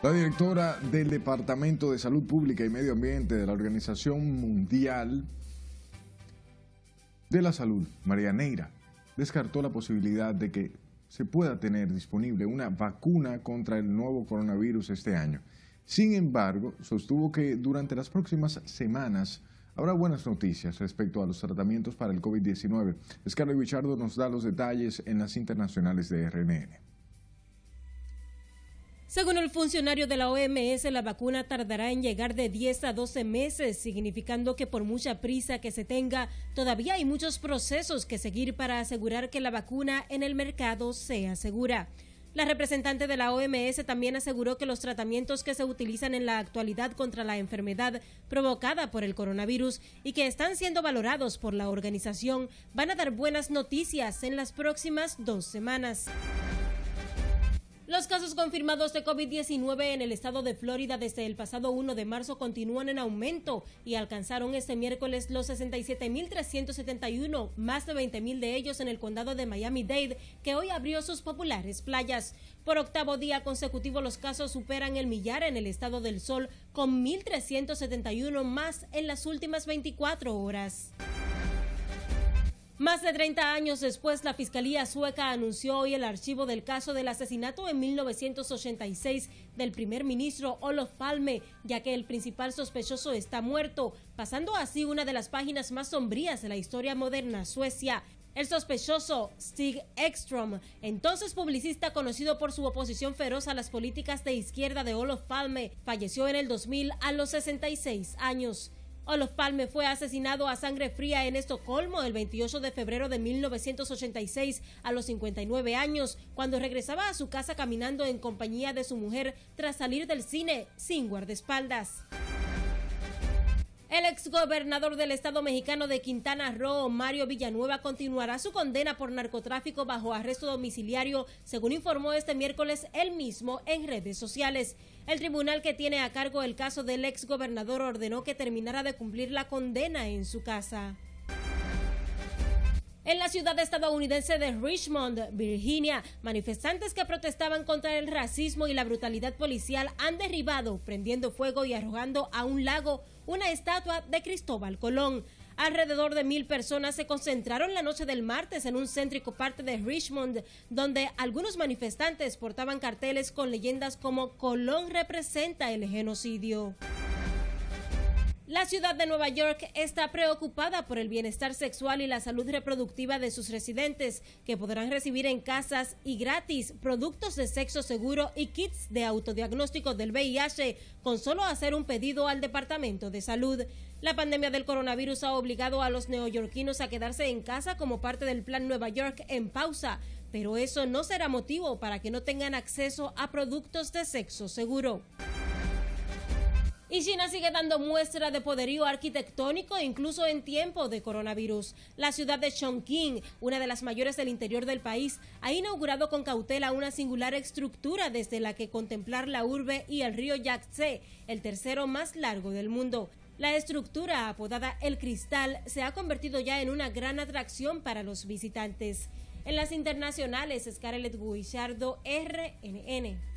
La directora del Departamento de Salud Pública y Medio Ambiente de la Organización Mundial de la Salud, María Neira, descartó la posibilidad de que se pueda tener disponible una vacuna contra el nuevo coronavirus este año. Sin embargo, sostuvo que durante las próximas semanas habrá buenas noticias respecto a los tratamientos para el COVID-19. Scarlett Bichardo nos da los detalles en las internacionales de RNN. Según el funcionario de la OMS, la vacuna tardará en llegar de 10 a 12 meses, significando que por mucha prisa que se tenga, todavía hay muchos procesos que seguir para asegurar que la vacuna en el mercado sea segura. La representante de la OMS también aseguró que los tratamientos que se utilizan en la actualidad contra la enfermedad provocada por el coronavirus y que están siendo valorados por la organización van a dar buenas noticias en las próximas dos semanas. Los casos confirmados de COVID-19 en el estado de Florida desde el pasado 1 de marzo continúan en aumento y alcanzaron este miércoles los 67.371, más de 20.000 de ellos en el condado de Miami-Dade, que hoy abrió sus populares playas. Por octavo día consecutivo los casos superan el millar en el estado del Sol con 1.371 más en las últimas 24 horas. Más de 30 años después, la Fiscalía sueca anunció hoy el archivo del caso del asesinato en 1986 del primer ministro Olof Palme, ya que el principal sospechoso está muerto, pasando así una de las páginas más sombrías de la historia moderna Suecia. El sospechoso Stig Ekstrom, entonces publicista conocido por su oposición feroz a las políticas de izquierda de Olof Palme, falleció en el 2000 a los 66 años. Olof Palme fue asesinado a sangre fría en Estocolmo el 28 de febrero de 1986 a los 59 años, cuando regresaba a su casa caminando en compañía de su mujer tras salir del cine sin guardaespaldas. El exgobernador del Estado mexicano de Quintana Roo, Mario Villanueva, continuará su condena por narcotráfico bajo arresto domiciliario, según informó este miércoles él mismo en redes sociales. El tribunal que tiene a cargo el caso del exgobernador ordenó que terminara de cumplir la condena en su casa. En la ciudad estadounidense de Richmond, Virginia, manifestantes que protestaban contra el racismo y la brutalidad policial han derribado, prendiendo fuego y arrojando a un lago una estatua de Cristóbal Colón. Alrededor de mil personas se concentraron la noche del martes en un céntrico parte de Richmond, donde algunos manifestantes portaban carteles con leyendas como Colón representa el genocidio. La ciudad de Nueva York está preocupada por el bienestar sexual y la salud reproductiva de sus residentes, que podrán recibir en casas y gratis productos de sexo seguro y kits de autodiagnóstico del VIH con solo hacer un pedido al Departamento de Salud. La pandemia del coronavirus ha obligado a los neoyorquinos a quedarse en casa como parte del plan Nueva York en pausa, pero eso no será motivo para que no tengan acceso a productos de sexo seguro. Y China sigue dando muestra de poderío arquitectónico incluso en tiempo de coronavirus. La ciudad de Chongqing, una de las mayores del interior del país, ha inaugurado con cautela una singular estructura desde la que contemplar la urbe y el río Yangtze, el tercero más largo del mundo. La estructura, apodada El Cristal, se ha convertido ya en una gran atracción para los visitantes. En las internacionales, Scarlett Guillardo, RNN.